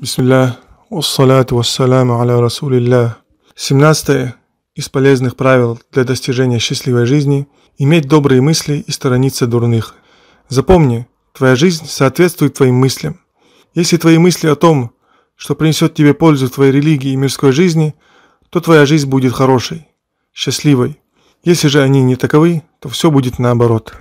Бисмиллях, уссалату вассаламу аля расулиллях. 17. Из полезных правил для достижения счастливой жизни – иметь добрые мысли и сторониться дурных. Запомни, твоя жизнь соответствует твоим мыслям. Если твои мысли о том, что принесет тебе пользу в твоей религии и мирской жизни, то твоя жизнь будет хорошей, счастливой. Если же они не таковы, то все будет наоборот.